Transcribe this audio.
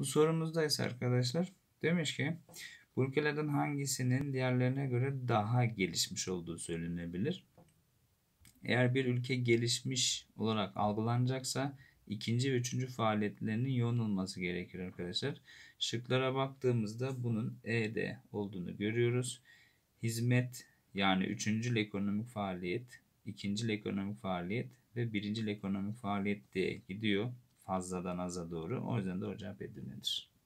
Bu sorumuzda ise arkadaşlar demiş ki bu ülkelerden hangisinin diğerlerine göre daha gelişmiş olduğu söylenebilir? Eğer bir ülke gelişmiş olarak algılanacaksa ikinci ve üçüncü faaliyetlerinin yoğun olması gerekir arkadaşlar. Şıklara baktığımızda bunun ED olduğunu görüyoruz. Hizmet yani üçüncü ekonomik faaliyet, ikinci ekonomik faaliyet ve birinci ekonomik faaliyet diye gidiyor fazladan aza doğru. O yüzden de doğru cevap Edirne'dir.